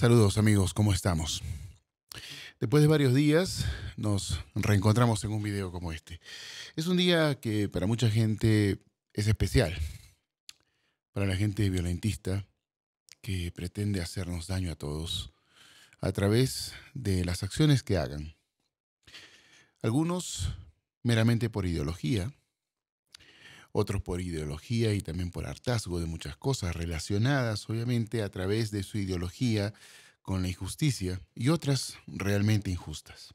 Saludos amigos, ¿cómo estamos? Después de varios días nos reencontramos en un video como este. Es un día que para mucha gente es especial. Para la gente violentista que pretende hacernos daño a todos a través de las acciones que hagan. Algunos meramente por ideología, otros por ideología y también por hartazgo de muchas cosas relacionadas, obviamente, a través de su ideología con la injusticia y otras realmente injustas.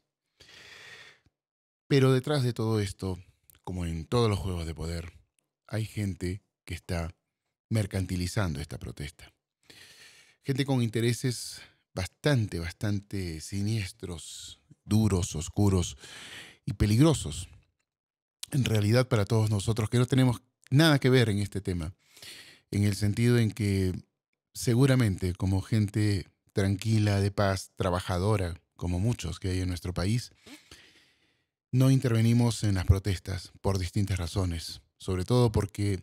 Pero detrás de todo esto, como en todos los juegos de poder, hay gente que está mercantilizando esta protesta. Gente con intereses bastante, bastante siniestros, duros, oscuros y peligrosos en realidad para todos nosotros que no tenemos nada que ver en este tema, en el sentido en que seguramente como gente tranquila, de paz, trabajadora, como muchos que hay en nuestro país, no intervenimos en las protestas por distintas razones, sobre todo porque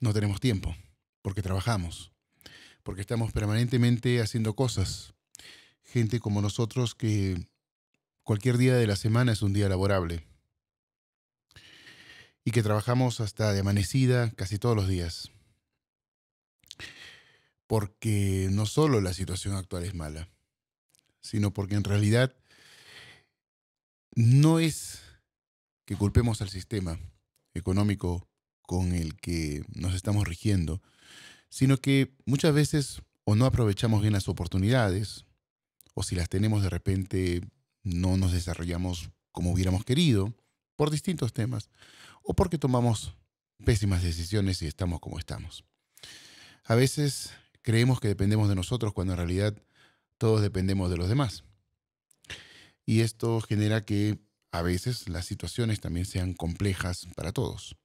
no tenemos tiempo, porque trabajamos, porque estamos permanentemente haciendo cosas. Gente como nosotros que cualquier día de la semana es un día laborable y que trabajamos hasta de amanecida casi todos los días. Porque no solo la situación actual es mala, sino porque en realidad no es que culpemos al sistema económico con el que nos estamos rigiendo, sino que muchas veces o no aprovechamos bien las oportunidades, o si las tenemos de repente no nos desarrollamos como hubiéramos querido, por distintos temas, o porque tomamos pésimas decisiones y estamos como estamos. A veces creemos que dependemos de nosotros cuando en realidad todos dependemos de los demás. Y esto genera que a veces las situaciones también sean complejas para todos.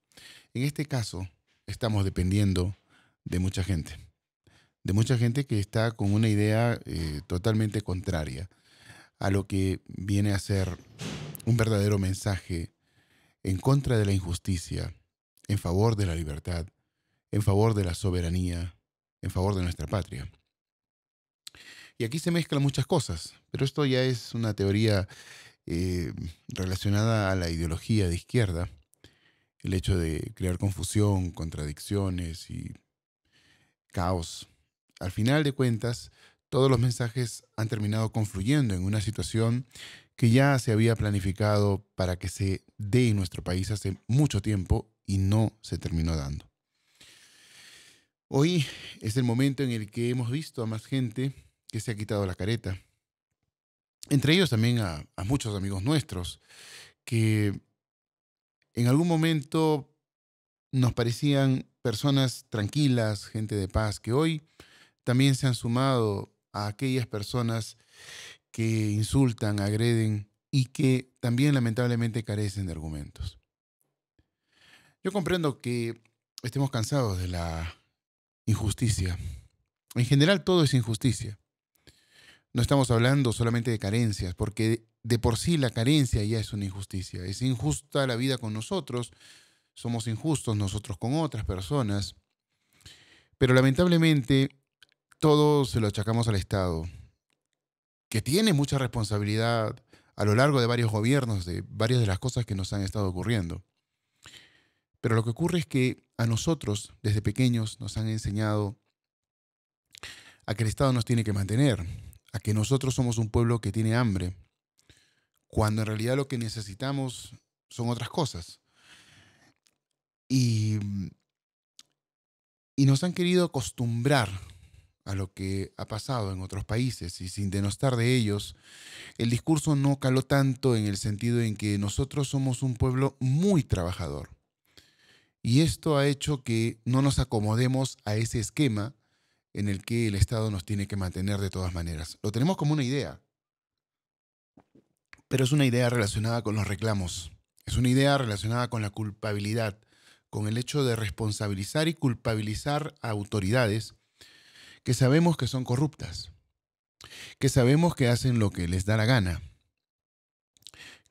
En este caso, estamos dependiendo de mucha gente, de mucha gente que está con una idea eh, totalmente contraria a lo que viene a ser un verdadero mensaje en contra de la injusticia, en favor de la libertad, en favor de la soberanía, en favor de nuestra patria. Y aquí se mezclan muchas cosas, pero esto ya es una teoría eh, relacionada a la ideología de izquierda, el hecho de crear confusión, contradicciones y caos. Al final de cuentas, todos los mensajes han terminado confluyendo en una situación que ya se había planificado para que se dé en nuestro país hace mucho tiempo y no se terminó dando. Hoy es el momento en el que hemos visto a más gente que se ha quitado la careta. Entre ellos también a, a muchos amigos nuestros que en algún momento nos parecían personas tranquilas, gente de paz, que hoy también se han sumado a aquellas personas que insultan, agreden y que también lamentablemente carecen de argumentos. Yo comprendo que estemos cansados de la injusticia. En general todo es injusticia. No estamos hablando solamente de carencias, porque de por sí la carencia ya es una injusticia. Es injusta la vida con nosotros, somos injustos nosotros con otras personas, pero lamentablemente todo se lo achacamos al Estado, que tiene mucha responsabilidad a lo largo de varios gobiernos de varias de las cosas que nos han estado ocurriendo. Pero lo que ocurre es que a nosotros, desde pequeños, nos han enseñado a que el Estado nos tiene que mantener, a que nosotros somos un pueblo que tiene hambre, cuando en realidad lo que necesitamos son otras cosas. Y, y nos han querido acostumbrar a lo que ha pasado en otros países y sin denostar de ellos, el discurso no caló tanto en el sentido en que nosotros somos un pueblo muy trabajador. Y esto ha hecho que no nos acomodemos a ese esquema en el que el Estado nos tiene que mantener de todas maneras. Lo tenemos como una idea, pero es una idea relacionada con los reclamos, es una idea relacionada con la culpabilidad, con el hecho de responsabilizar y culpabilizar a autoridades que sabemos que son corruptas, que sabemos que hacen lo que les da la gana,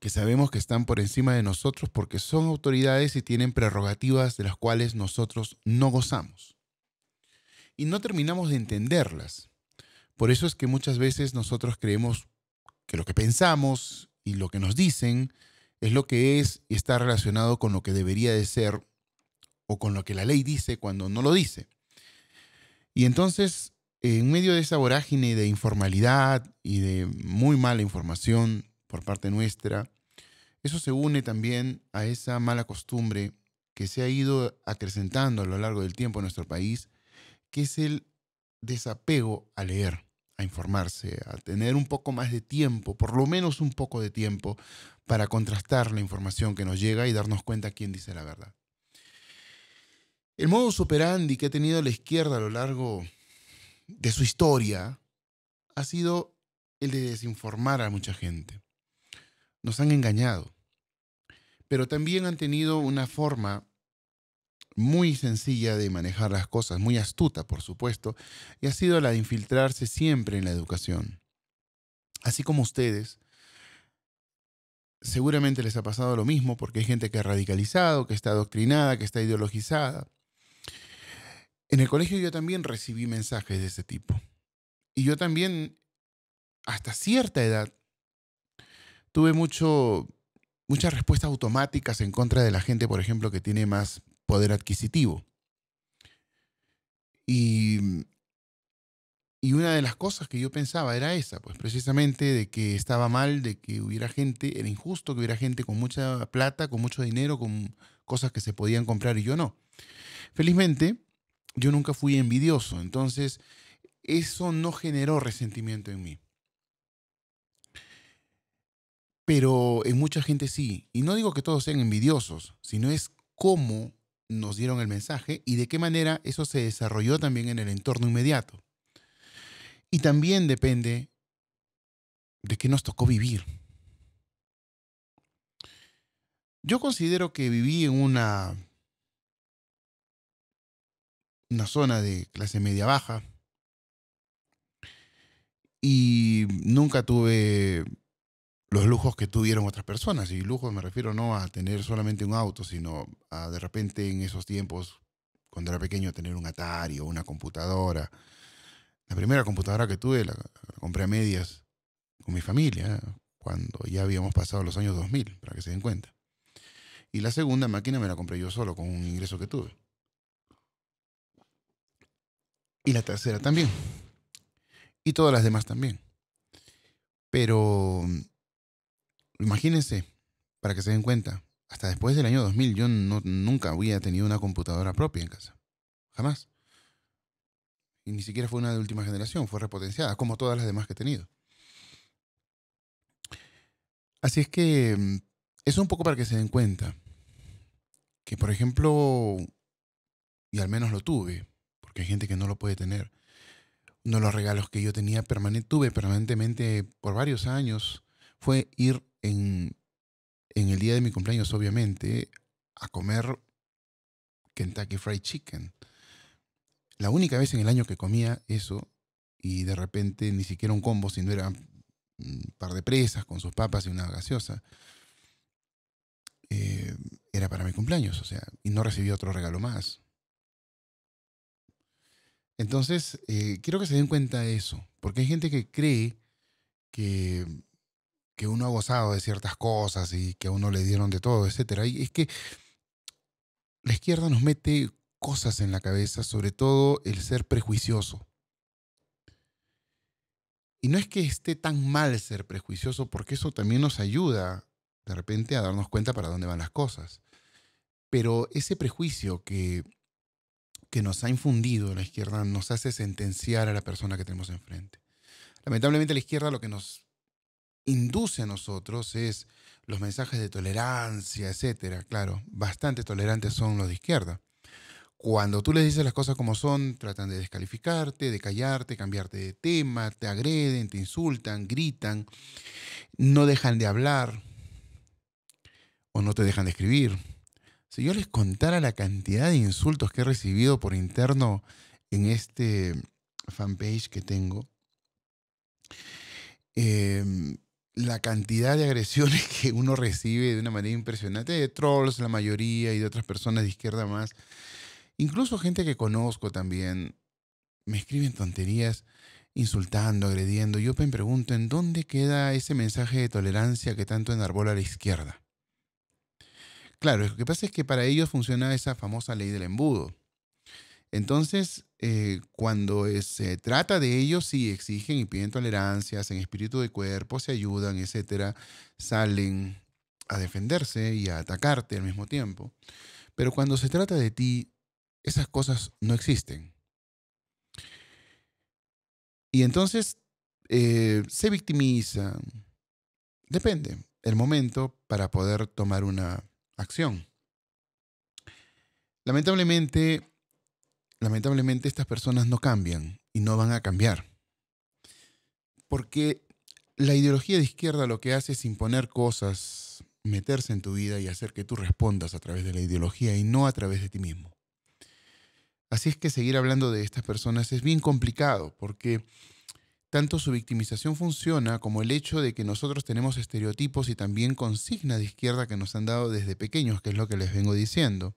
que sabemos que están por encima de nosotros porque son autoridades y tienen prerrogativas de las cuales nosotros no gozamos. Y no terminamos de entenderlas. Por eso es que muchas veces nosotros creemos que lo que pensamos y lo que nos dicen es lo que es y está relacionado con lo que debería de ser o con lo que la ley dice cuando no lo dice. Y entonces, en medio de esa vorágine de informalidad y de muy mala información por parte nuestra, eso se une también a esa mala costumbre que se ha ido acrecentando a lo largo del tiempo en nuestro país, que es el desapego a leer, a informarse, a tener un poco más de tiempo, por lo menos un poco de tiempo, para contrastar la información que nos llega y darnos cuenta quién dice la verdad. El modus operandi que ha tenido la izquierda a lo largo de su historia ha sido el de desinformar a mucha gente. Nos han engañado, pero también han tenido una forma muy sencilla de manejar las cosas, muy astuta, por supuesto, y ha sido la de infiltrarse siempre en la educación. Así como ustedes, seguramente les ha pasado lo mismo porque hay gente que ha radicalizado, que está adoctrinada, que está ideologizada, en el colegio yo también recibí mensajes de ese tipo. Y yo también, hasta cierta edad, tuve mucho, muchas respuestas automáticas en contra de la gente, por ejemplo, que tiene más poder adquisitivo. Y, mm, y una de las cosas que yo pensaba era esa, pues precisamente de que estaba mal, de que hubiera gente, era injusto que hubiera gente con mucha plata, con mucho dinero, con cosas que se podían comprar y yo no. Felizmente, yo nunca fui envidioso, entonces eso no generó resentimiento en mí. Pero en mucha gente sí, y no digo que todos sean envidiosos, sino es cómo nos dieron el mensaje y de qué manera eso se desarrolló también en el entorno inmediato. Y también depende de qué nos tocó vivir. Yo considero que viví en una una zona de clase media baja. Y nunca tuve los lujos que tuvieron otras personas. Y lujos me refiero no a tener solamente un auto, sino a de repente en esos tiempos, cuando era pequeño, tener un Atari o una computadora. La primera computadora que tuve la, la compré a medias con mi familia, cuando ya habíamos pasado los años 2000, para que se den cuenta. Y la segunda máquina me la compré yo solo con un ingreso que tuve y la tercera también. Y todas las demás también. Pero mm, imagínense, para que se den cuenta, hasta después del año 2000 yo no, nunca había tenido una computadora propia en casa. Jamás. Y ni siquiera fue una de última generación, fue repotenciada, como todas las demás que he tenido. Así es que mm, es un poco para que se den cuenta que, por ejemplo, y al menos lo tuve, hay gente que no lo puede tener. Uno de los regalos que yo tenía tuve permanentemente por varios años fue ir en, en el día de mi cumpleaños, obviamente, a comer Kentucky Fried Chicken. La única vez en el año que comía eso, y de repente ni siquiera un combo, sino era un par de presas con sus papas y una gaseosa, eh, era para mi cumpleaños, o sea, y no recibí otro regalo más. Entonces, eh, quiero que se den cuenta de eso, porque hay gente que cree que, que uno ha gozado de ciertas cosas y que a uno le dieron de todo, etc. Y es que la izquierda nos mete cosas en la cabeza, sobre todo el ser prejuicioso. Y no es que esté tan mal ser prejuicioso, porque eso también nos ayuda de repente a darnos cuenta para dónde van las cosas. Pero ese prejuicio que que nos ha infundido la izquierda nos hace sentenciar a la persona que tenemos enfrente. Lamentablemente la izquierda lo que nos induce a nosotros es los mensajes de tolerancia, etcétera. Claro, bastante tolerantes son los de izquierda. Cuando tú les dices las cosas como son, tratan de descalificarte, de callarte, cambiarte de tema, te agreden, te insultan, gritan, no dejan de hablar o no te dejan de escribir. Si yo les contara la cantidad de insultos que he recibido por interno en este fanpage que tengo, em, la cantidad de agresiones que uno recibe de una manera impresionante, de trolls la mayoría y de otras personas de izquierda más, incluso gente que conozco también, me escriben tonterías insultando, agrediendo. Yo me pregunto, ¿en dónde queda ese mensaje de tolerancia que tanto enarbola la izquierda? Claro, lo que pasa es que para ellos funciona esa famosa ley del embudo. Entonces, eh, cuando eh, se trata de ellos, sí exigen y piden tolerancias en espíritu de cuerpo, se ayudan, etcétera, salen a defenderse y a atacarte al mismo tiempo. Pero cuando se trata de ti, esas cosas no existen. Y entonces eh, se victimizan. Depende el momento para poder tomar una acción. Lamentablemente, lamentablemente estas personas no cambian y no van a cambiar. Porque la ideología de izquierda lo que hace es imponer cosas, meterse en tu vida y hacer que tú respondas a través de la ideología y no a través de ti mismo. Así es que seguir hablando de estas personas es bien complicado porque tanto su victimización funciona como el hecho de que nosotros tenemos estereotipos y también consignas de izquierda que nos han dado desde pequeños, que es lo que les vengo diciendo.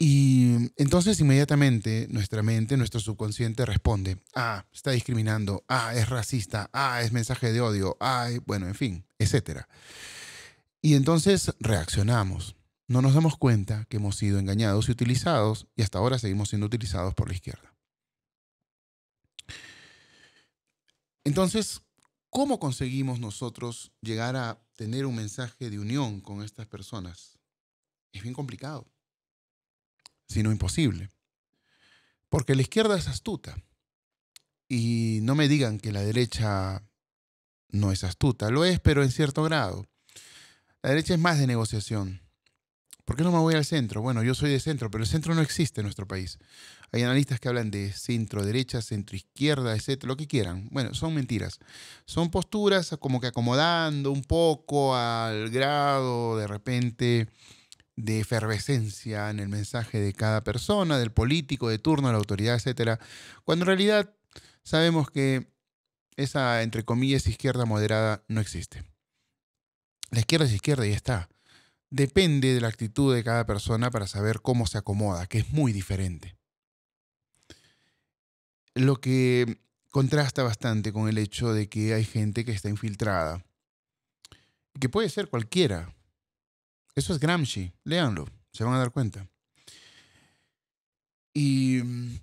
Y entonces inmediatamente nuestra mente, nuestro subconsciente responde, ah, está discriminando, ah, es racista, ah, es mensaje de odio, ah, bueno, en fin, etc. Y entonces reaccionamos. No nos damos cuenta que hemos sido engañados y utilizados y hasta ahora seguimos siendo utilizados por la izquierda. Entonces, ¿cómo conseguimos nosotros llegar a tener un mensaje de unión con estas personas? Es bien complicado, si no imposible. Porque la izquierda es astuta. Y no me digan que la derecha no es astuta. Lo es, pero en cierto grado. La derecha es más de negociación. ¿Por qué no me voy al centro? Bueno, yo soy de centro, pero el centro no existe en nuestro país. Hay analistas que hablan de centro derecha, centro izquierda, etcétera, lo que quieran. Bueno, son mentiras. Son posturas como que acomodando un poco al grado de repente de efervescencia en el mensaje de cada persona, del político de turno, de la autoridad, etcétera, cuando en realidad sabemos que esa, entre comillas, izquierda moderada no existe. La izquierda es izquierda y ya está. Depende de la actitud de cada persona para saber cómo se acomoda, que es muy diferente. Lo que contrasta bastante con el hecho de que hay gente que está infiltrada, que puede ser cualquiera. Eso es Gramsci, léanlo, se van a dar cuenta. Y mm,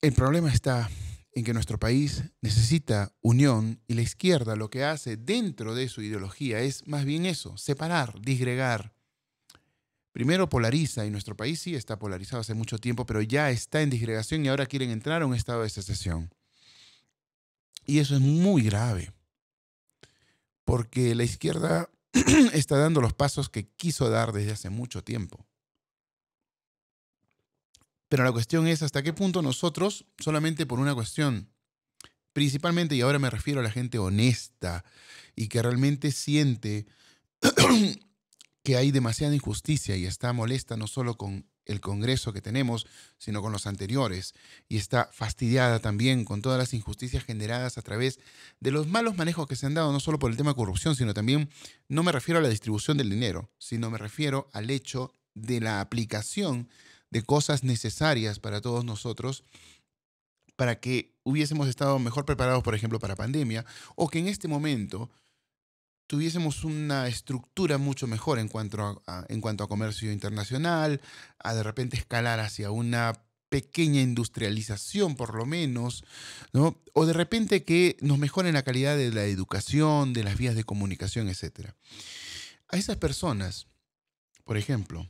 el problema está en que nuestro país necesita unión y la izquierda lo que hace dentro de su ideología es más bien eso, separar, disgregar, primero polariza, y nuestro país sí está polarizado hace mucho tiempo, pero ya está en disgregación y ahora quieren entrar a un estado de secesión. Y eso es muy grave, porque la izquierda está dando los pasos que quiso dar desde hace mucho tiempo. Pero la cuestión es hasta qué punto nosotros, solamente por una cuestión, principalmente, y ahora me refiero a la gente honesta y que realmente siente que hay demasiada injusticia y está molesta no solo con el Congreso que tenemos, sino con los anteriores, y está fastidiada también con todas las injusticias generadas a través de los malos manejos que se han dado, no solo por el tema de corrupción, sino también, no me refiero a la distribución del dinero, sino me refiero al hecho de la aplicación de cosas necesarias para todos nosotros para que hubiésemos estado mejor preparados, por ejemplo, para pandemia, o que en este momento tuviésemos una estructura mucho mejor en cuanto a, en cuanto a comercio internacional, a de repente escalar hacia una pequeña industrialización por lo menos, ¿no? o de repente que nos mejoren la calidad de la educación, de las vías de comunicación, etc. A esas personas, por ejemplo,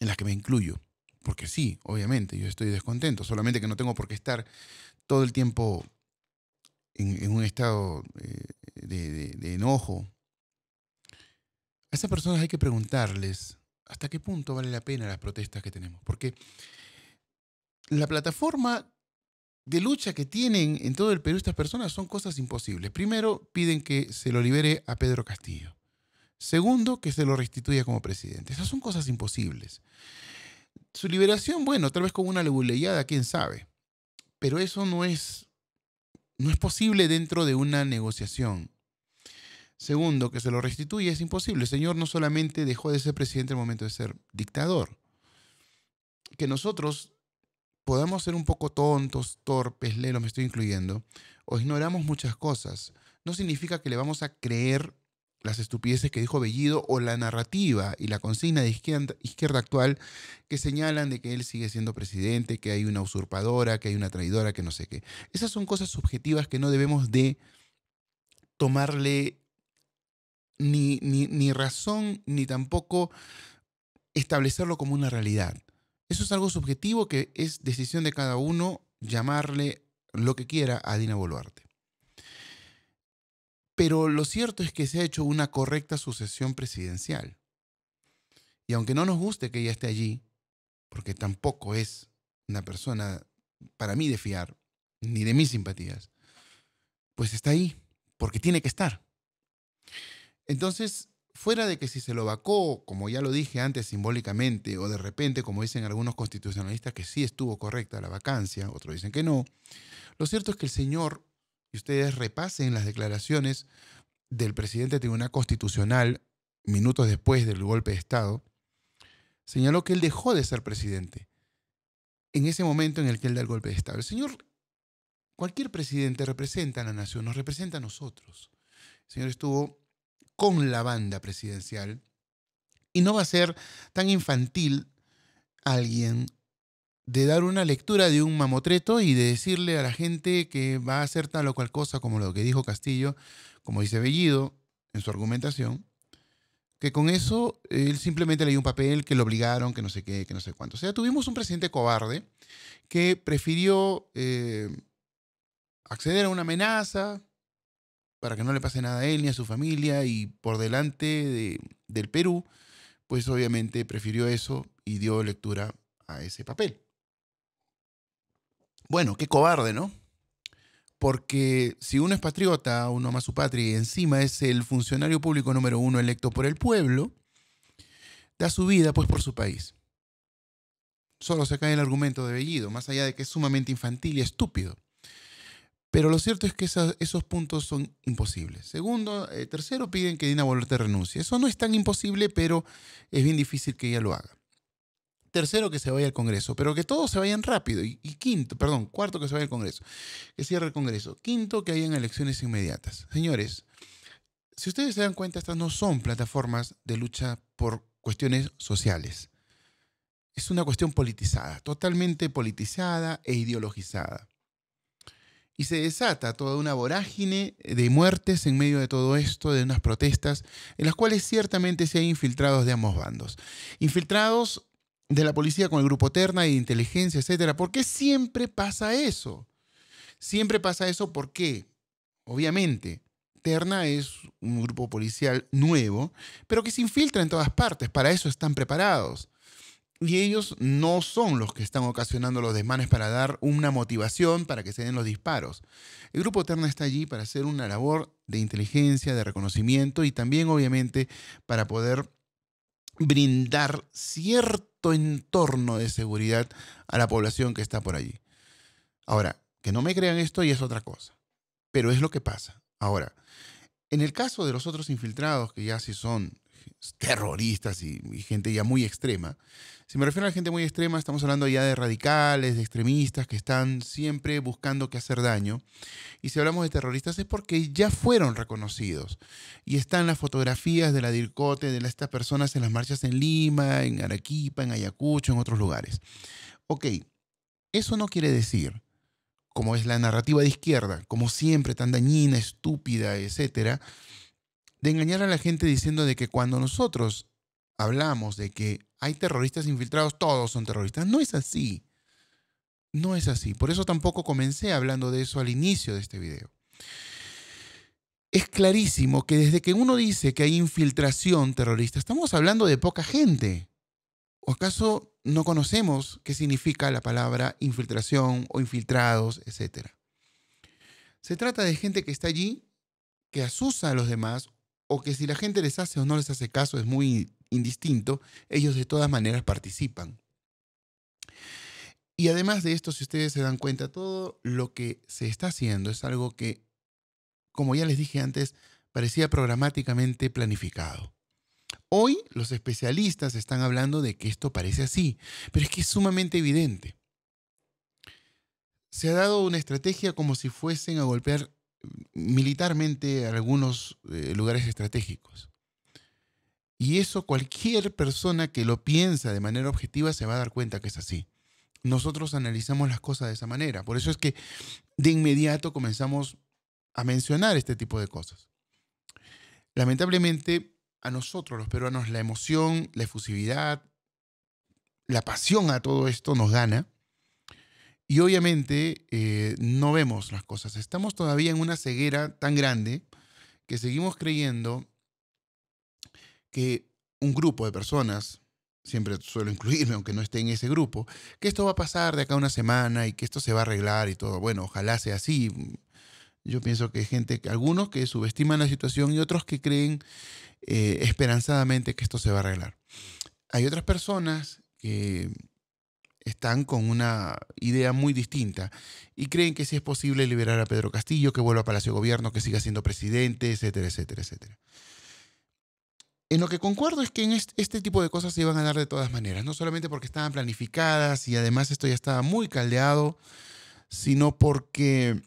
en las que me incluyo, porque sí, obviamente, yo estoy descontento, solamente que no tengo por qué estar todo el tiempo en, un estado eh, de, enojo. A esas personas hay que preguntarles hasta qué punto vale la pena las protestas que tenemos, porque la plataforma de lucha que tienen en todo el Perú estas personas son cosas imposibles. Primero, piden que se lo libere a Pedro Castillo. Segundo, que se lo restituya como presidente. Esas son cosas imposibles. Su liberación, bueno, tal vez con una leguleyada quién sabe. Pero eso no es, no es posible dentro de una negociación. Segundo, que se lo restituye es imposible. El señor no solamente dejó de ser presidente en el momento de ser dictador. Que nosotros podamos ser un poco tontos, torpes, lelo, me estoy incluyendo, o ignoramos muchas cosas, no significa que le vamos a creer las estupideces que dijo Bellido o la narrativa y la consigna de izquierda, izquierda, actual que señalan de que él sigue siendo presidente, que hay una usurpadora, que hay una traidora, que no sé qué. Esas son cosas subjetivas que no debemos de tomarle ni, ni, ni razón, ni tampoco establecerlo como una realidad. Eso es algo subjetivo que es decisión de cada uno llamarle lo que quiera a Dina Boluarte. Pero lo cierto es que se ha hecho una correcta sucesión presidencial. Y aunque no nos guste que ella esté allí, porque tampoco es una persona para mí de fiar, ni de mis simpatías, pues está ahí, porque tiene que estar. Entonces, fuera de que si se lo vacó, como ya lo dije antes simbólicamente, o de repente, como dicen algunos constitucionalistas, que sí estuvo correcta la vacancia, otros dicen que no, lo cierto es que el señor, y ustedes repasen las declaraciones del presidente del Tribunal Constitucional minutos después del golpe de Estado, señaló que él dejó de ser presidente en ese momento en el que él da el golpe de Estado. El señor, cualquier presidente representa a la nación, nos representa a nosotros. El señor estuvo con la banda presidencial. Y no va a ser tan infantil alguien de dar una lectura de un mamotreto y de decirle a la gente que va a hacer tal o cual cosa, como lo que dijo Castillo, como dice Bellido en su argumentación, que con eso él simplemente leyó un papel que lo obligaron, que no sé qué, que no sé cuánto. O sea, tuvimos un presidente cobarde que prefirió eh, acceder a una amenaza, para que no le pase nada a él ni a su familia y por delante de, del Perú, pues obviamente prefirió eso y dio lectura a ese papel. Bueno, qué cobarde, ¿no? Porque si uno es patriota, uno ama su patria y encima es el funcionario público número uno electo por el pueblo, da su vida pues por su país. Solo se cae el argumento de Bellido, más allá de que es sumamente infantil y estúpido. Pero lo cierto es que esos puntos son imposibles. Segundo, eh, tercero, piden que Dina Boluarte renuncie. Eso no es tan imposible, pero es bien difícil que ella lo haga. Tercero, que se vaya al Congreso, pero que todos se vayan rápido. Y, y quinto, perdón, cuarto, que se vaya al Congreso, que cierre el Congreso. Quinto, que hayan elecciones inmediatas. Señores, si ustedes se dan cuenta, estas no son plataformas de lucha por cuestiones sociales. Es una cuestión politizada, totalmente politizada e ideologizada. Y se desata toda una vorágine de muertes en medio de todo esto, de unas protestas, en las cuales ciertamente se hay infiltrados de ambos bandos. Infiltrados de la policía con el grupo Terna de inteligencia, etcétera. ¿Por qué siempre pasa eso? Siempre pasa eso porque, obviamente, Terna es un grupo policial nuevo, pero que se infiltra en todas partes. Para eso están preparados. Y ellos no son los que están ocasionando los desmanes para dar una motivación para que se den los disparos. El grupo Terna está allí para hacer una labor de inteligencia, de reconocimiento y también obviamente para poder brindar cierto entorno de seguridad a la población que está por allí. Ahora, que no me crean esto y es otra cosa, pero es lo que pasa. Ahora, en el caso de los otros infiltrados, que ya sí son terroristas y, gente ya muy extrema. Si me refiero a gente muy extrema, estamos hablando ya de radicales, de extremistas que están siempre buscando que hacer daño. Y si hablamos de terroristas es porque ya fueron reconocidos. Y están las fotografías de la DIRCOTE, de estas personas en las marchas en Lima, en Arequipa, en Ayacucho, en otros lugares. Ok, eso no quiere decir como es la narrativa de izquierda, como siempre, tan dañina, estúpida, etcétera, de engañar a la gente diciendo de que cuando nosotros hablamos de que hay terroristas infiltrados, todos son terroristas. No es así. No es así. Por eso tampoco comencé hablando de eso al inicio de este video. Es clarísimo que desde que uno dice que hay infiltración terrorista, estamos hablando de poca gente. ¿O acaso no conocemos qué significa la palabra infiltración o infiltrados, etcétera? Se trata de gente que está allí, que asusa a los demás o que si la gente les hace o no les hace caso es muy indistinto, ellos de todas maneras participan. Y además de esto, si ustedes se dan cuenta, todo lo que se está haciendo es algo que, como ya les dije antes, parecía programáticamente planificado. Hoy los especialistas están hablando de que esto parece así, pero es que es sumamente evidente. Se ha dado una estrategia como si fuesen a golpear militarmente algunos eh, lugares estratégicos. Y eso cualquier persona que lo piensa de manera objetiva se va a dar cuenta que es así. Nosotros analizamos las cosas de esa manera. Por eso es que de inmediato comenzamos a mencionar este tipo de cosas. Lamentablemente, a nosotros los peruanos la emoción, la efusividad, la pasión a todo esto nos gana y obviamente eh, no vemos las cosas. Estamos todavía en una ceguera tan grande que seguimos creyendo que un grupo de personas, siempre suelo incluirme aunque no esté en ese grupo, que esto va a pasar de acá a una semana y que esto se va a arreglar y todo. Bueno, ojalá sea así. Yo pienso que hay gente, algunos que subestiman la situación y otros que creen eh, esperanzadamente que esto se va a arreglar. Hay otras personas que están con una idea muy distinta y creen que si es posible liberar a Pedro Castillo, que vuelva a Palacio de Gobierno, que siga siendo presidente, etcétera, etcétera, etcétera. En lo que concuerdo es que en este, tipo de cosas se iban a dar de todas maneras, no solamente porque estaban planificadas y además esto ya estaba muy caldeado, sino porque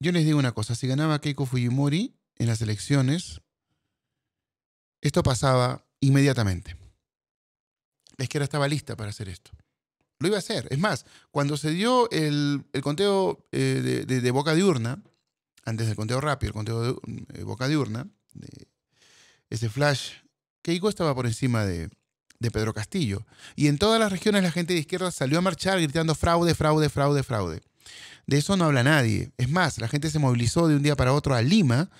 yo les digo una cosa, si ganaba Keiko Fujimori en las elecciones, esto pasaba inmediatamente. La izquierda estaba lista para hacer esto lo iba a hacer. Es más, cuando se dio el, conteo eh, de, boca diurna, antes del conteo rápido, el conteo de eh, boca diurna, de ese flash, Keiko estaba por encima de, de Pedro Castillo. Y en todas las regiones la gente de izquierda salió a marchar gritando fraude, fraude, fraude, fraude. De eso no habla nadie. Es más, la gente se movilizó de un día para otro a Lima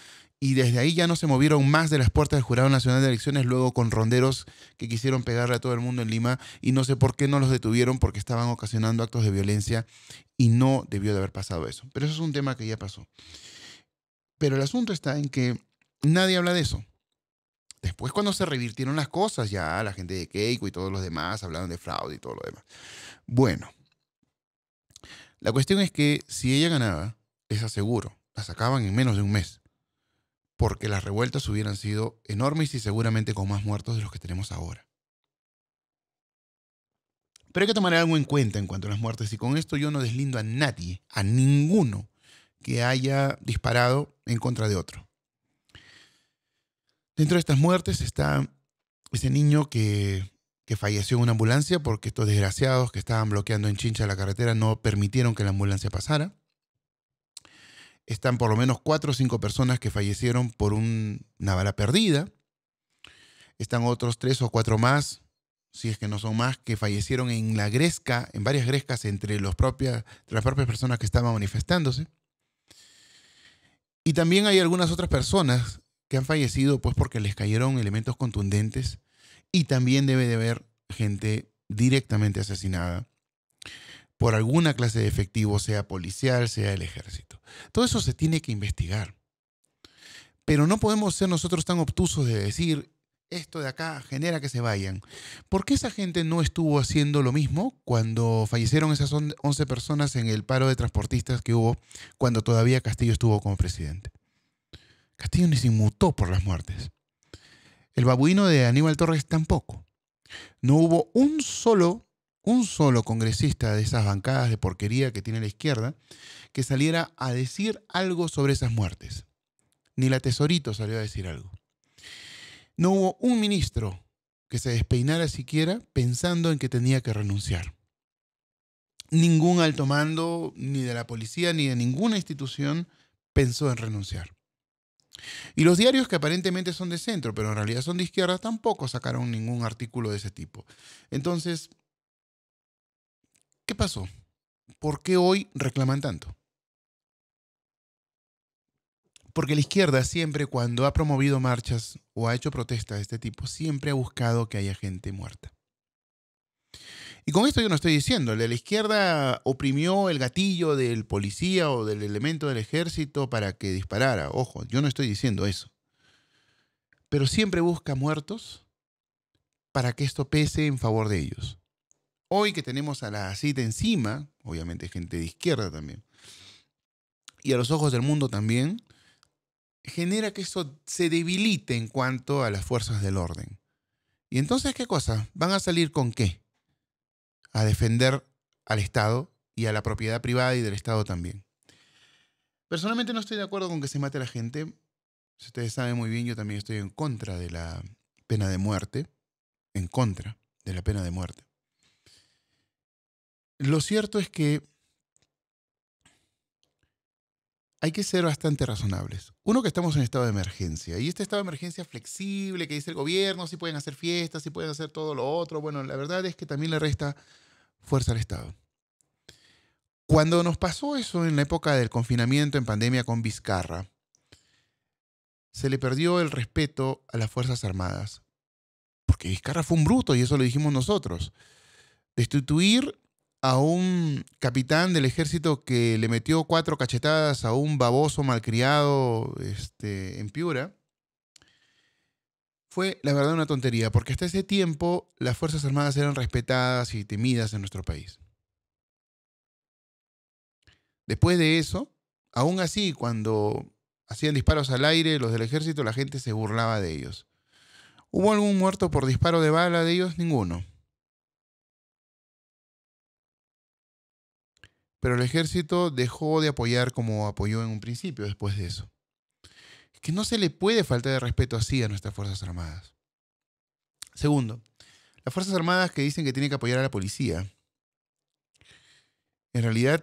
y desde ahí ya no se movieron más de las puertas del Jurado Nacional de Elecciones, luego con ronderos que quisieron pegarle a todo el mundo en Lima y no sé por qué no los detuvieron porque estaban ocasionando actos de violencia y no debió de haber pasado eso. Pero eso es un tema que ya pasó. Pero el asunto está en que nadie habla de eso. Después cuando se revirtieron las cosas, ya la gente de Keiko y todos los demás hablaron de fraude y todo lo demás. Bueno, la cuestión es que si ella ganaba, es aseguro, la sacaban en menos de un mes porque las revueltas hubieran sido enormes y seguramente con más muertos de los que tenemos ahora. Pero hay que tomar algo en cuenta en cuanto a las muertes y con esto yo no deslindo a nadie, a ninguno que haya disparado en contra de otro. Dentro de estas muertes está ese niño que, que falleció en una ambulancia porque estos desgraciados que estaban bloqueando en Chincha la carretera no permitieron que la ambulancia pasara están por lo menos cuatro o cinco personas que fallecieron por una bala perdida. Están otros tres o cuatro más, si es que no son más, que fallecieron en la gresca, en varias grescas entre, los propias, las propias personas que estaban manifestándose. Y también hay algunas otras personas que han fallecido pues porque les cayeron elementos contundentes y también debe de haber gente directamente asesinada por alguna clase de efectivo, sea policial, sea el ejército. Todo eso se tiene que investigar. Pero no podemos ser nosotros tan obtusos de decir, esto de acá genera que se vayan. ¿Por qué esa gente no estuvo haciendo lo mismo cuando fallecieron esas 11 personas en el paro de transportistas que hubo cuando todavía Castillo estuvo como presidente? Castillo ni se inmutó por las muertes. El babuino de Aníbal Torres tampoco. No hubo un solo un solo congresista de esas bancadas de porquería que tiene la izquierda que saliera a decir algo sobre esas muertes. Ni la tesorito salió a decir algo. No hubo un ministro que se despeinara siquiera pensando en que tenía que renunciar. Ningún alto mando, ni de la policía, ni de ninguna institución pensó en renunciar. Y los diarios que aparentemente son de centro, pero en realidad son de izquierda, tampoco sacaron ningún artículo de ese tipo. Entonces, ¿Qué pasó? ¿Por qué hoy reclaman tanto? Porque la izquierda siempre cuando ha promovido marchas o ha hecho protestas de este tipo, siempre ha buscado que haya gente muerta. Y con esto yo no estoy diciendo, la izquierda oprimió el gatillo del policía o del elemento del ejército para que disparara. Ojo, yo no estoy diciendo eso. Pero siempre busca muertos para que esto pese en favor de ellos. Hoy que tenemos a la cita encima, obviamente gente de izquierda también, y a los ojos del mundo también, genera que eso se debilite en cuanto a las fuerzas del orden. Y entonces, ¿qué cosa? ¿Van a salir con qué? A defender al Estado y a la propiedad privada y del Estado también. Personalmente no estoy de acuerdo con que se mate a la gente. Si ustedes saben muy bien, yo también estoy en contra de la pena de muerte. En contra de la pena de muerte. Lo cierto es que hay que ser bastante razonables. Uno que estamos en estado de emergencia, y este estado de emergencia flexible que dice el gobierno, si pueden hacer fiestas, si pueden hacer todo lo otro, bueno, la verdad es que también le resta fuerza al Estado. Cuando nos pasó eso en la época del confinamiento en pandemia con Vizcarra, se le perdió el respeto a las Fuerzas Armadas, porque Vizcarra fue un bruto y eso lo dijimos nosotros. Destituir a un capitán del ejército que le metió cuatro cachetadas a un baboso malcriado este, en Piura, fue la verdad una tontería, porque hasta ese tiempo las Fuerzas Armadas eran respetadas y temidas en nuestro país. Después de eso, aún así, cuando hacían disparos al aire los del ejército, la gente se burlaba de ellos. ¿Hubo algún muerto por disparo de bala de ellos? Ninguno. Pero el ejército dejó de apoyar como apoyó en un principio después de eso. que no se le puede faltar de respeto así a nuestras Fuerzas Armadas. Segundo, las Fuerzas Armadas que dicen que tienen que apoyar a la policía, en realidad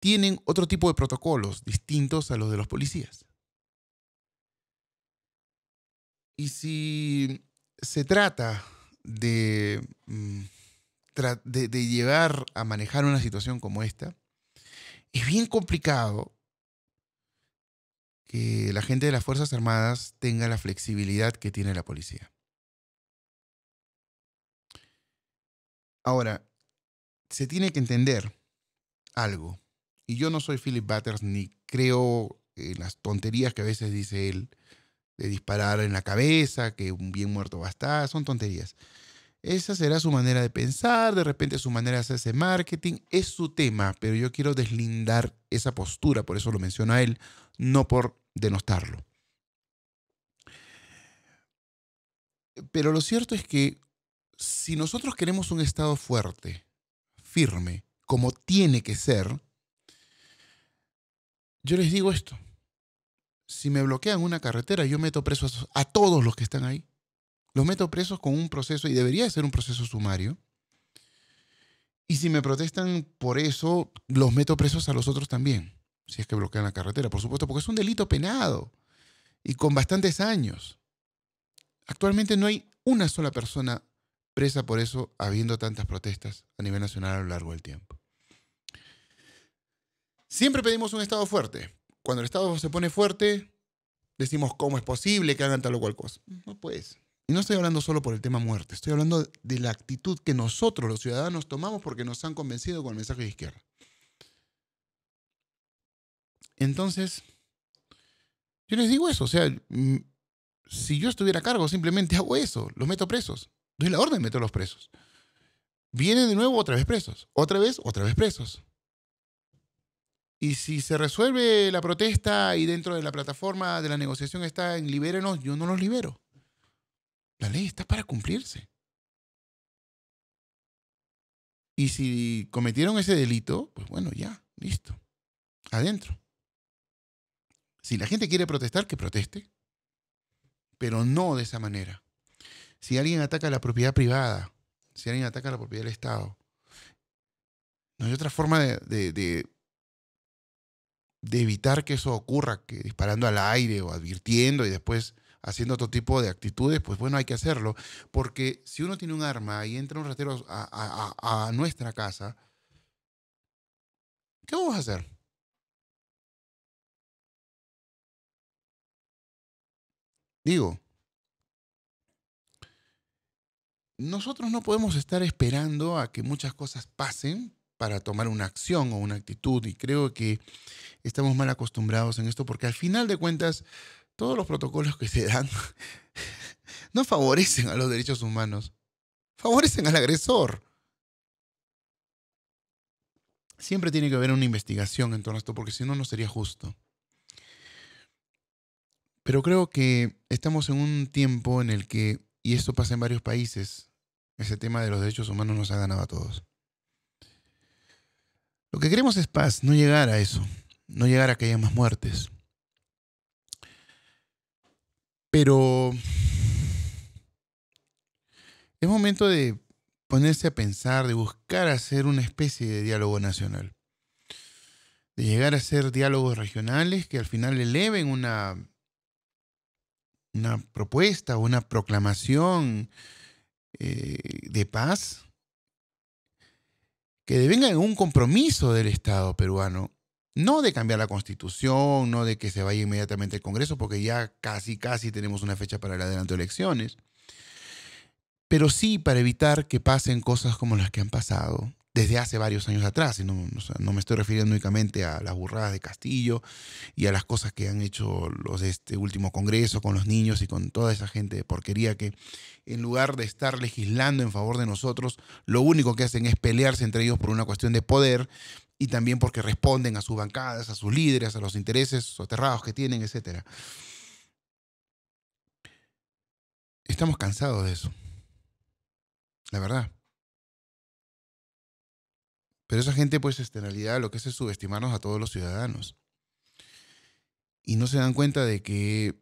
tienen otro tipo de protocolos distintos a los de los policías. Y si se trata de mm, de, llevar a manejar una situación como esta, es bien complicado que la gente de las Fuerzas Armadas tenga la flexibilidad que tiene la policía. Ahora, se tiene que entender algo. Y yo no soy Philip Butters ni creo en las tonterías que a veces dice él de disparar en la cabeza, que un bien muerto va a estar, son tonterías. Esa será su manera de pensar, de repente su manera de hacerse marketing, es su tema, pero yo quiero deslindar esa postura, por eso lo menciono a él, no por denostarlo. Pero lo cierto es que si nosotros queremos un Estado fuerte, firme, como tiene que ser, yo les digo esto. Si me bloquean una carretera, yo meto preso a todos los que están ahí los meto presos con un proceso, y debería ser un proceso sumario. Y si me protestan por eso, los meto presos a los otros también, si es que bloquean la carretera, por supuesto, porque es un delito penado y con bastantes años. Actualmente no hay una sola persona presa por eso, habiendo tantas protestas a nivel nacional a lo largo del tiempo. Siempre pedimos un Estado fuerte. Cuando el Estado se pone fuerte, decimos cómo es posible que hagan tal o cual cosa. No puede y no estoy hablando solo por el tema muerte, estoy hablando de la actitud que nosotros, los ciudadanos, tomamos porque nos han convencido con el mensaje de izquierda. Entonces, yo les digo eso, o sea, mm, si yo estuviera a cargo, simplemente hago eso, los meto presos, doy la orden meto los presos. Vienen de nuevo otra vez presos, otra vez, otra vez presos. Y si se resuelve la protesta y dentro de la plataforma de la negociación está en libérenos, yo no los libero. La ley está para cumplirse. Y si cometieron ese delito, pues bueno, ya, listo. Adentro. Si la gente quiere protestar, que proteste. Pero no de esa manera. Si alguien ataca la propiedad privada, si alguien ataca la propiedad del Estado, no hay otra forma de, de, de, de evitar que eso ocurra que disparando al aire o advirtiendo y después haciendo otro tipo de actitudes, pues bueno, hay que hacerlo. Porque si uno tiene un arma y entra un ratero a, nuestra casa, ¿qué vamos a hacer? Digo, nosotros no podemos estar esperando a que muchas cosas pasen para tomar una acción o una actitud y creo que estamos mal acostumbrados en esto porque al final de cuentas todos los protocolos que se dan no favorecen a los derechos humanos, favorecen al agresor. Siempre tiene que haber una investigación en torno a esto, porque si no, no sería justo. Pero creo que estamos en un tiempo en el que, y esto pasa en varios países, ese tema de los derechos humanos nos ha ganado a todos. Lo que queremos es paz, no llegar a eso, no llegar a que haya más muertes. Pero es momento de ponerse a pensar, de buscar hacer una especie de diálogo nacional, de llegar a hacer diálogos regionales que al final eleven una, una propuesta, una proclamación eh, de paz que devenga un compromiso del Estado peruano no de cambiar la constitución, no de que se vaya inmediatamente el Congreso, porque ya casi, casi tenemos una fecha para el adelanto de elecciones, pero sí para evitar que pasen cosas como las que han pasado desde hace varios años atrás, y no, no me estoy refiriendo únicamente a las burradas de Castillo y a las cosas que han hecho los de este último Congreso con los niños y con toda esa gente de porquería que en lugar de estar legislando en favor de nosotros, lo único que hacen es pelearse entre ellos por una cuestión de poder y también porque responden a sus bancadas, a sus líderes, a los intereses soterrados que tienen, etc. Estamos cansados de eso, la verdad. Pero esa gente, pues, este, en realidad lo que hace es subestimarnos a todos los ciudadanos. Y no se dan cuenta de que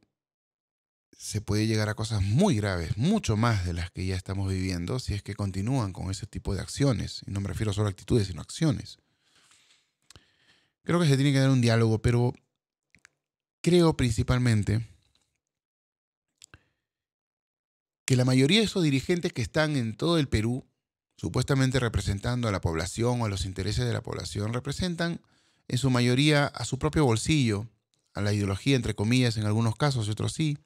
se puede llegar a cosas muy graves, mucho más de las que ya estamos viviendo, si es que continúan con ese tipo de acciones. Y no me refiero solo a actitudes, sino acciones. Creo que se tiene que dar un diálogo, pero creo principalmente que la mayoría de esos dirigentes que están en todo el Perú, supuestamente representando a la población o a los intereses de la población, representan en su mayoría a su propio bolsillo, a la ideología, entre comillas, en algunos casos y otros sí.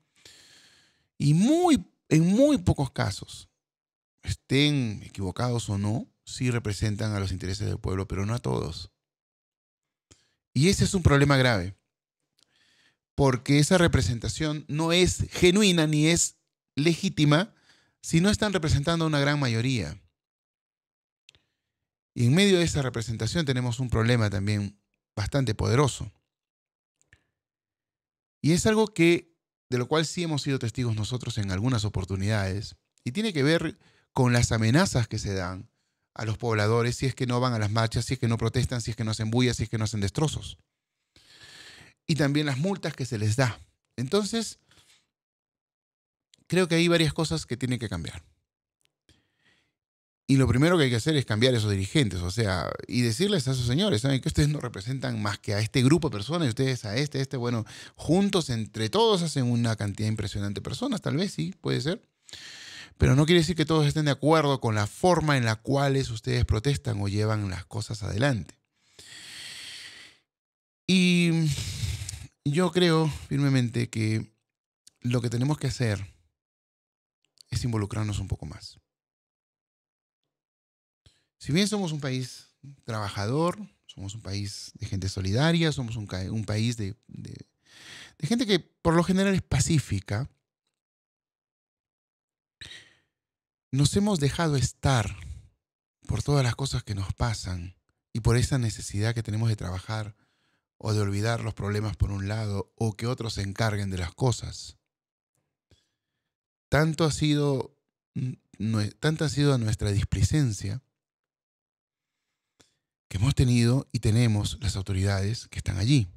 Y muy, en muy pocos casos, estén equivocados o no, sí representan a los intereses del pueblo, pero no a todos. Y ese es un problema grave, porque esa representación no es genuina ni es legítima si no están representando a una gran mayoría. Y en medio de esa representación tenemos un problema también bastante poderoso. Y es algo que de lo cual sí hemos sido testigos nosotros en algunas oportunidades y tiene que ver con las amenazas que se dan a los pobladores si es que no van a las marchas, si es que no protestan, si es que no hacen bulla, si es que no hacen destrozos. Y también las multas que se les da. Entonces, creo que hay varias cosas que tienen que cambiar. Y lo primero que hay que hacer es cambiar a esos dirigentes, o sea, y decirles a esos señores, saben que ustedes no representan más que a este grupo de personas, ustedes a este, a este, bueno, juntos entre todos hacen una cantidad impresionante de personas, tal vez sí, puede ser. Pero no quiere decir que todos estén de acuerdo con la forma en la cual ustedes protestan o llevan las cosas adelante. Y yo creo firmemente que lo que tenemos que hacer es involucrarnos un poco más. Si bien somos un país trabajador, somos un país de gente solidaria, somos un, país de gente que por lo general es pacífica, Nos hemos dejado estar por todas las cosas que nos pasan y por esa necesidad que tenemos de trabajar o de olvidar los problemas por un lado o que otros se encarguen de las cosas. Tanto ha sido, ha sido nuestra displicencia que hemos tenido y tenemos las autoridades que están allí.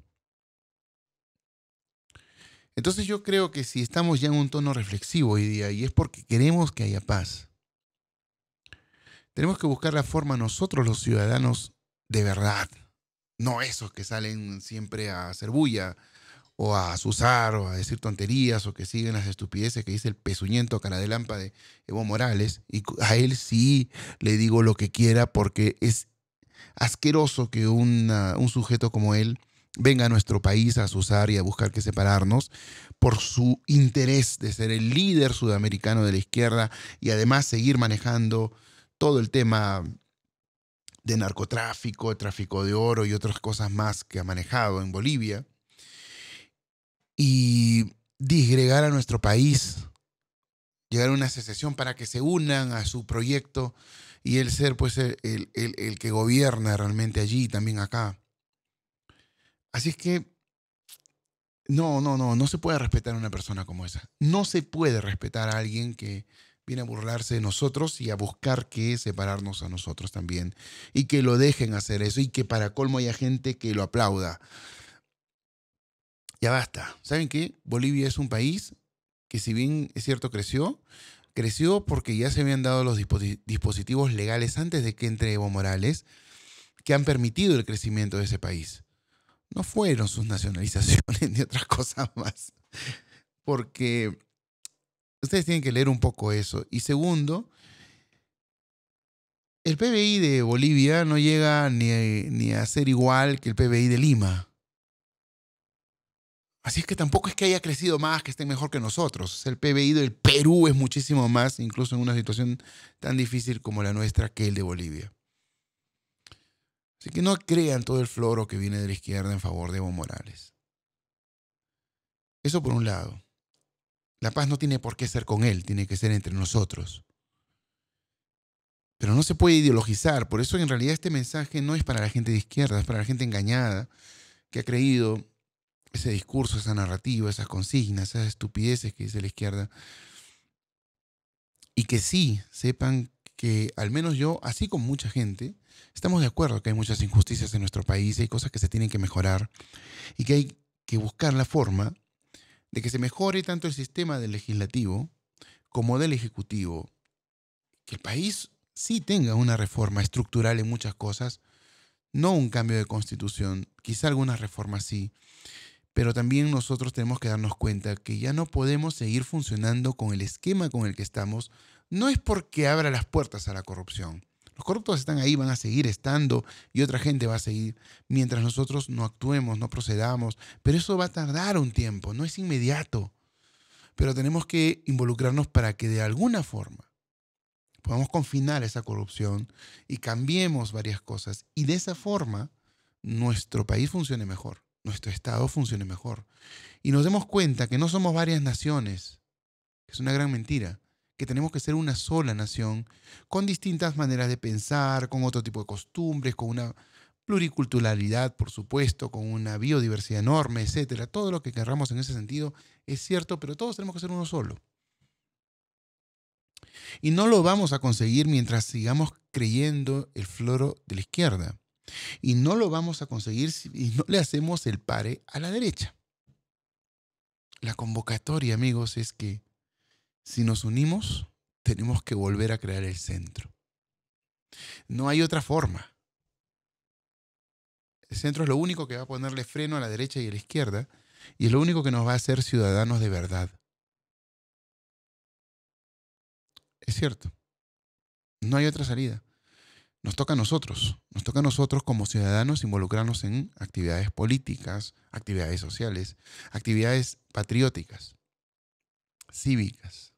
Entonces yo creo que si estamos ya en un tono reflexivo hoy día, y es porque queremos que haya paz, tenemos que buscar la forma nosotros los ciudadanos de verdad, no esos que salen siempre a hacer bulla o a azuzar o a decir tonterías o que siguen las estupideces que dice el pesuñento cara de lámpara de Evo Morales y a él sí le digo lo que quiera porque es asqueroso que un sujeto como él venga a nuestro país a asusar y a buscar que separarnos por su interés de ser el líder sudamericano de la izquierda y además seguir manejando todo el tema de narcotráfico, tráfico de oro y otras cosas más que ha manejado en Bolivia, y disgregar a nuestro país, llegar a una secesión para que se unan a su proyecto y él ser pues el que gobierna realmente allí y también acá. Así es que, no, no, no, no se puede respetar a una persona como esa. No se puede respetar a alguien que viene a burlarse de nosotros y a buscar que separarnos a nosotros también. Y que lo dejen hacer eso y que para colmo haya gente que lo aplauda. Ya basta. ¿Saben qué? Bolivia es un país que si bien es cierto creció, creció porque ya se habían dado los dispositivos legales antes de que entre Evo Morales que han permitido el crecimiento de ese país no fueron sus nacionalizaciones ni otras cosas más. Porque ustedes tienen que leer un poco eso. Y segundo, el PBI de Bolivia no llega ni a, ni a ser igual que el PBI de Lima. Así es que tampoco es que haya crecido más, que esté mejor que nosotros. El PBI del Perú es muchísimo más, incluso en una situación tan difícil como la nuestra, que el de Bolivia. Así que no crean todo el floro que viene de la izquierda en favor de Evo Morales. Eso por un lado. La paz no tiene por qué ser con él, tiene que ser entre nosotros. Pero no se puede ideologizar, por eso en realidad este mensaje no es para la gente de izquierda, es para la gente engañada que ha creído ese discurso, esa narrativa, esas consignas, esas estupideces que dice la izquierda. Y que sí sepan que al menos yo, así con mucha gente, estamos de acuerdo que hay muchas injusticias en nuestro país, hay cosas que se tienen que mejorar y que hay que buscar la forma de que se mejore tanto el sistema del legislativo como del ejecutivo, que el país sí tenga una reforma estructural en muchas cosas, no un cambio de constitución, quizá algunas reformas sí, pero también nosotros tenemos que darnos cuenta que ya no podemos seguir funcionando con el esquema con el que estamos no es porque abra las puertas a la corrupción. Los corruptos están ahí, van a seguir estando y otra gente va a seguir mientras nosotros no actuemos, no procedamos. Pero eso va a tardar un tiempo, no es inmediato. Pero tenemos que involucrarnos para que de alguna forma podamos confinar esa corrupción y cambiemos varias cosas. Y de esa forma nuestro país funcione mejor, nuestro Estado funcione mejor. Y nos demos cuenta que no somos varias naciones, es una gran mentira que tenemos que ser una sola nación, con distintas maneras de pensar, con otro tipo de costumbres, con una pluriculturalidad, por supuesto, con una biodiversidad enorme, etcétera. Todo lo que querramos en ese sentido es cierto, pero todos tenemos que ser uno solo. Y no lo vamos a conseguir mientras sigamos creyendo el floro de la izquierda. Y no lo vamos a conseguir si no le hacemos el pare a la derecha. La convocatoria, amigos, es que si nos unimos, tenemos que volver a crear el centro. No hay otra forma. El centro es lo único que va a ponerle freno a la derecha y a la izquierda y es lo único que nos va a hacer ciudadanos de verdad. Es cierto. No hay otra salida. Nos toca a nosotros, nos toca a nosotros como ciudadanos involucrarnos en actividades políticas, actividades sociales, actividades patrióticas, cívicas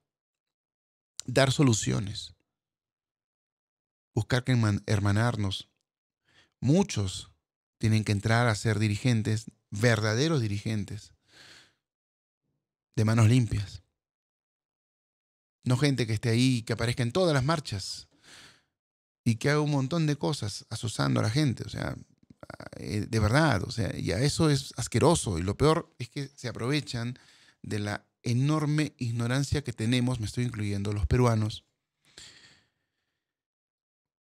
dar soluciones, buscar que hermanarnos. Muchos tienen que entrar a ser dirigentes, verdaderos dirigentes, de manos limpias. No gente que esté ahí, y que aparezca en todas las marchas y que haga un montón de cosas asusando a la gente. O sea, eh, de verdad, o sea, y a eso es asqueroso. Y lo peor es que se aprovechan de la enorme ignorancia que tenemos, me estoy incluyendo los peruanos,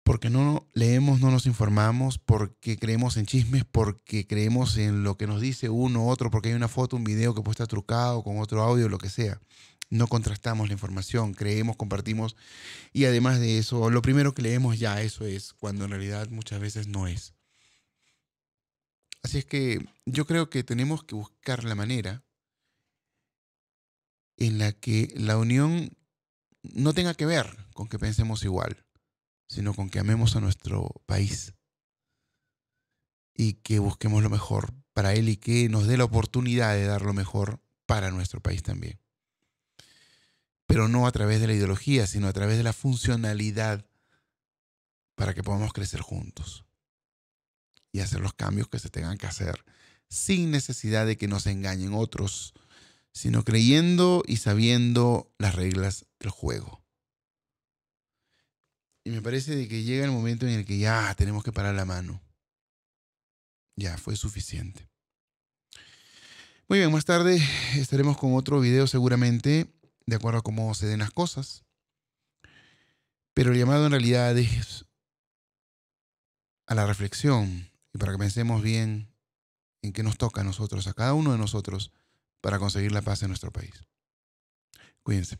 porque no leemos, no nos informamos, porque creemos en chismes, porque creemos en lo que nos dice uno u otro, porque hay una foto, un video que puede estar trucado con otro audio, lo que sea. No contrastamos la información, creemos, compartimos y además de eso, lo primero que leemos ya eso es, cuando en realidad muchas veces no es. Así es que yo creo que tenemos que buscar la manera en la que la unión no tenga que ver con que pensemos igual, sino con que amemos a nuestro país y que busquemos lo mejor para él y que nos dé la oportunidad de dar lo mejor para nuestro país también. Pero no a través de la ideología, sino a través de la funcionalidad para que podamos crecer juntos y hacer los cambios que se tengan que hacer sin necesidad de que nos engañen otros sino creyendo y sabiendo las reglas del juego. Y me parece que llega el momento en el que ya tenemos que parar la mano. Ya fue suficiente. Muy bien, más tarde estaremos con otro video seguramente, de acuerdo a cómo se den las cosas. Pero el llamado en realidad es a la reflexión y para que pensemos bien en qué nos toca a nosotros, a cada uno de nosotros para conseguir la paz en nuestro país. Cuídense.